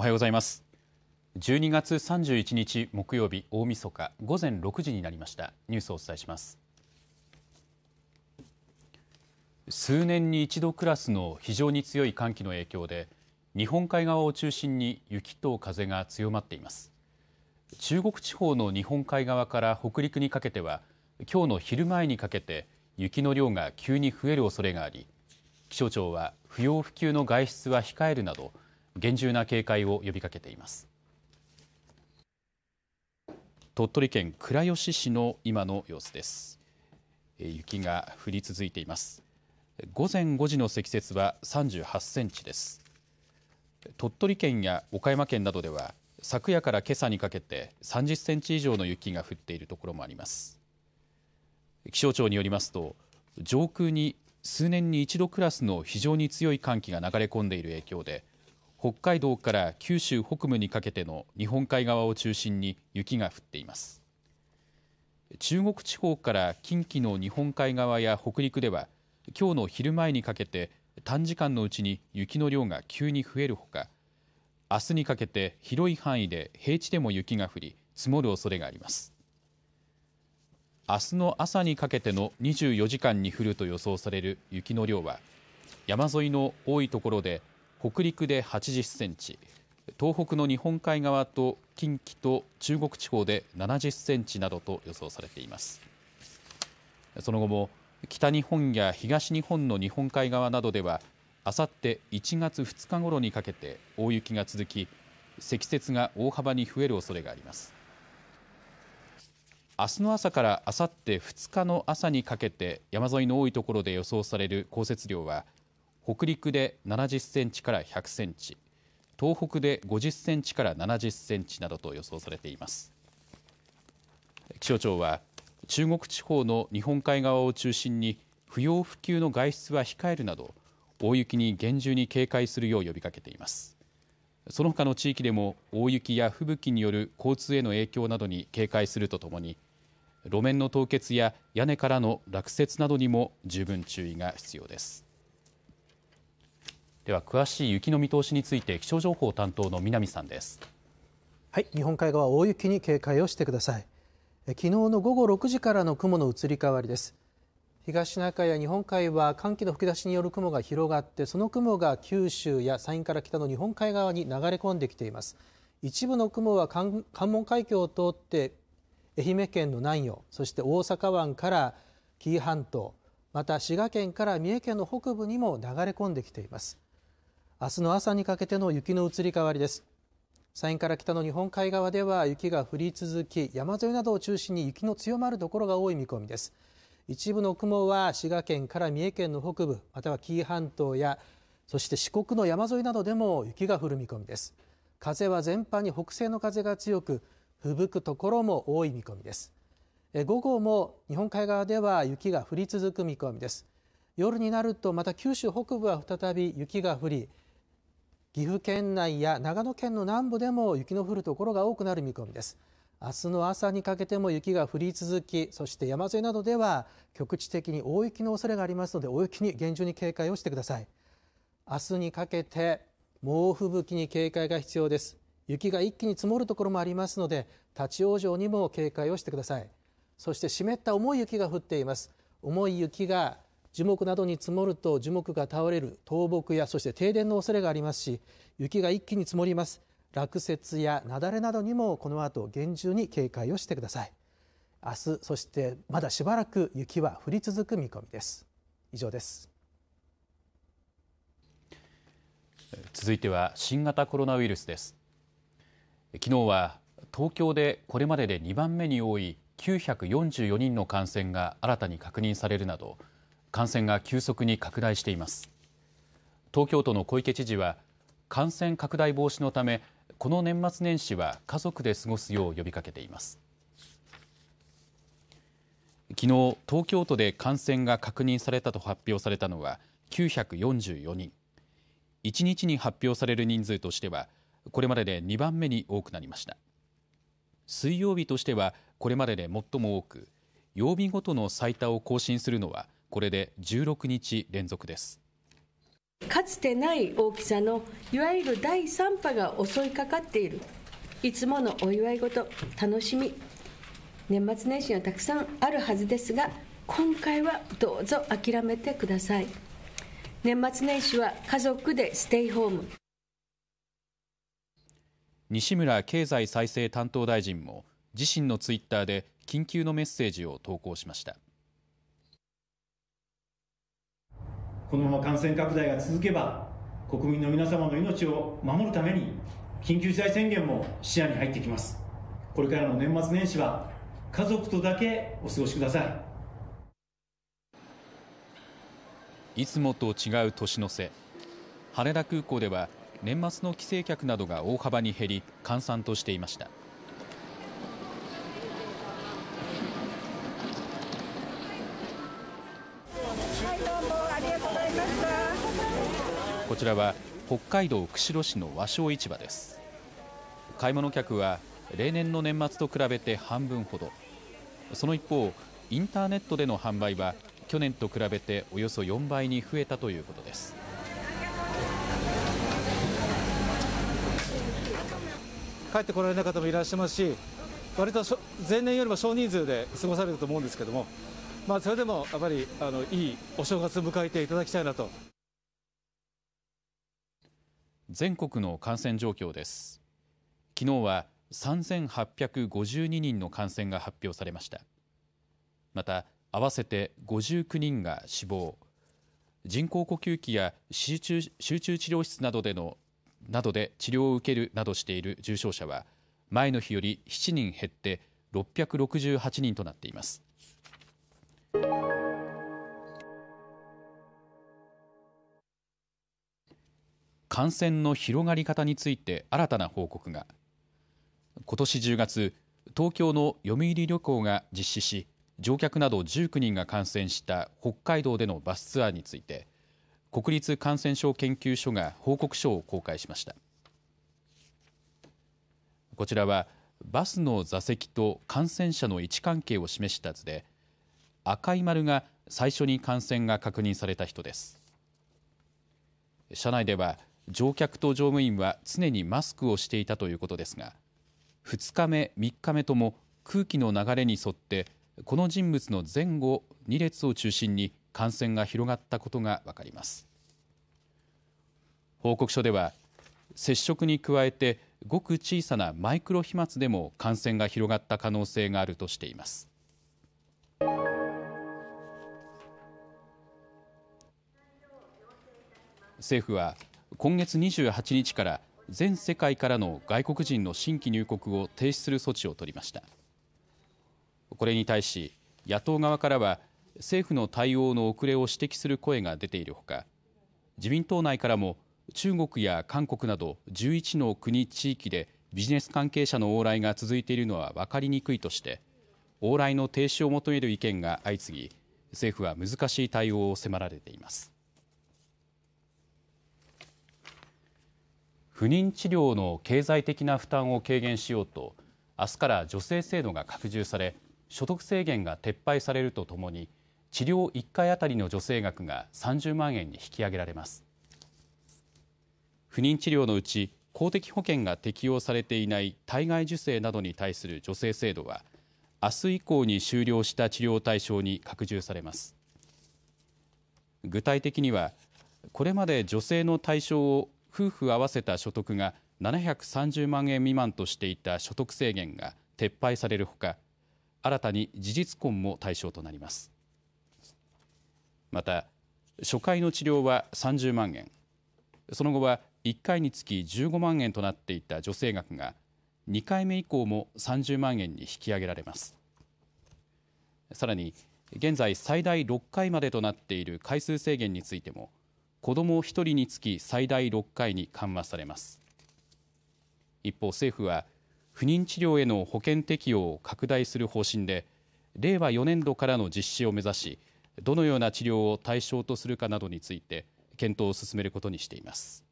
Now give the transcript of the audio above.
おはようございます。数年に一度クラスの非常に強い寒気の影響で日本海側を中心に雪と風が強まっています。中国地方の日本海側から北陸にかけてはきょうの昼前にかけて雪の量が急に増えるおそれがあり気象庁は不要不急の外出は控えるなど厳重な警戒を呼びかけています。昨夜からけさにかけて30センチ以上の雪が降っているところもあります。気象庁によりますと上空に数年に一度クラスの非常に強い寒気が流れ込んでいる影響で北海道から九州北部にかけての日本海側を中心に雪が降っています。中国地方から近畿の日本海側や北陸ではきょうの昼前にかけて短時間のうちに雪の量が急に増えるほかあすにかけて広い範囲で平地でも雪が降り積もる恐れがあります。あすの朝にかけての24時間に降ると予想される雪の量は山沿いの多いところで北陸で80センチ東北の日本海側と近畿と中国地方で70センチなどと予想されています。その後も北日本や東日本の日本海側などではあさって1月2日ごろにかけて大雪が続き積雪が大幅に増える恐れがあります。明日の朝からあさって2日の朝にかけて山沿いの多いところで予想される降雪量は北陸で70センチから100センチ、東北で50センチから70センチなどと予想されています。気象庁は中国地方の日本海側を中心に不要不急の外出は控えるなど大雪に厳重に警戒するよう呼びかけています。その他の地域でも大雪や吹雪による交通への影響などに警戒するとともに路面の凍結や屋根からの落雪などにも十分注意が必要です。では詳しい雪の見通しについて、気象情報担当の南さんです。日本海側、大雪に警戒をしてください。の午後6時からの雲の移り変わりです。東シナ海や日本海は寒気の吹き出しによる雲が広がって、その雲が九州や山陰から北の日本海側に流れ込んできています。一部の雲は関門海峡を通って愛媛県の南予、そして大阪湾から紀伊半島、また滋賀県から三重県の北部にも流れ込んできています。明日の朝にかけての雪の移り変わりです。山陰から北の日本海側では雪が降り続き、山沿いなどを中心に雪の強まる所が多い見込みです。一部の雲は滋賀県から三重県の北部、または紀伊半島や、そして四国の山沿いなどでも雪が降る見込みです。風は全般に北西の風が強く、吹雪く所も多い見込みです。午後も日本海側では雪が降り続く見込みです。夜になるとまた九州北部は再び雪が降り、岐阜県内や長野県の南部でも雪の降る所が多くなる見込みです。明日の朝にかけても雪が降り続き、そして山沿いなどでは局地的に大雪の恐れがありますので、大雪に厳重に警戒をしてください。明日にかけて猛吹雪に警戒が必要です。雪が一気に積もるところもありますので、立ち往生にも警戒をしてください。そして湿った重い雪が降っています。重い雪が樹木などに積もると樹木が倒れる倒木やそして停電の恐れがありますし雪が一気に積もります落雪や雪崩などにもこの後厳重に警戒をしてください明日そしてまだしばらく雪は降り続く見込みです以上です続いては新型コロナウイルスです昨日は東京でこれまでで2番目に多い944人の感染が新たに確認されるなど感染が急速に拡大しています。東京都の小池知事は、感染拡大防止のため、この年末年始は家族で過ごすよう呼びかけています。昨日東京都で感染が確認されたと発表されたのは944人、1日に発表される人数としては、これまでで2番目に多くなりました。水曜日としてはこれまでで最も多く、曜日ごとの最多を更新するのはこれで16日連続です。かつてない大きさのいわゆる第3波が襲いかかっているいつものお祝い事楽しみ年末年始はたくさんあるはずですが今回はどうぞ諦めてください年末年始は家族でステイホーム西村経済再生担当大臣も自身のツイッターで緊急のメッセージを投稿しました。このまま感染拡大が続けば国民の皆様の命を守るために緊急事態宣言も視野に入ってきますこれからの年末年始は家族とだけお過ごしくださいいつもと違う年の瀬羽田空港では年末の帰省客などが大幅に減り閑散としていましたちらは北海道釧路市の和商市場です。買い物客は例年の年末と比べて半分ほど、その一方、インターネットでの販売は去年と比べておよそ4倍に増えたということです。帰ってこられない方もいらっしゃいますし、割と前年よりも少人数で過ごされると思うんですけども、まあ、それでもやっぱりあのいいお正月を迎えていただきたいなと。また。合わせて59人が死亡。人工呼吸器や集中治療室などで治療を受けるなどしている重症者は前の日より7人減って668人となっています。感染の広がり方について新たな報告が、ことし10月、東京の読売旅行が実施し、乗客など19人が感染した北海道でのバスツアーについて、国立感染症研究所が報告書を公開しました。こちらは、バスの座席と感染者の位置関係を示した図で、赤い丸が最初に感染が確認された人です。車内では乗客と乗務員は常にマスクをしていたということですが、2日目、3日目とも空気の流れに沿って、この人物の前後2列を中心に感染が広がったことが分かります。報告書では、接触に加えて、ごく小さなマイクロ飛沫でも感染が広がった可能性があるとしています。政府は今月28日から全世界からの外国人の新規入国を停止する措置を取りました。これに対し野党側からは政府の対応の遅れを指摘する声が出ているほか自民党内からも中国や韓国など11の国・地域でビジネス関係者の往来が続いているのは分かりにくいとして往来の停止を求める意見が相次ぎ政府は難しい対応を迫られています。不妊治療の経済的な負担を軽減しようとあすから助成制度が拡充され所得制限が撤廃されるとともに治療1回当たりの助成額が30万円に引き上げられます。不妊治療のうち公的保険が適用されていない体外受精などに対する助成制度はあす以降に終了した治療対象に拡充されます。具体的にはこれまで女性の対象を夫婦合わせた所得が730万円未満としていた所得制限が撤廃されるほか新たに事実婚も対象となります。また初回の治療は30万円、その後は1回につき15万円となっていた助成額が2回目以降も30万円に引き上げられます。さらに現在最大6回までとなっている回数制限についても子ども1人につき最大6回に緩和されます。一方、政府は不妊治療への保険適用を拡大する方針で令和4年度からの実施を目指しどのような治療を対象とするかなどについて検討を進めることにしています。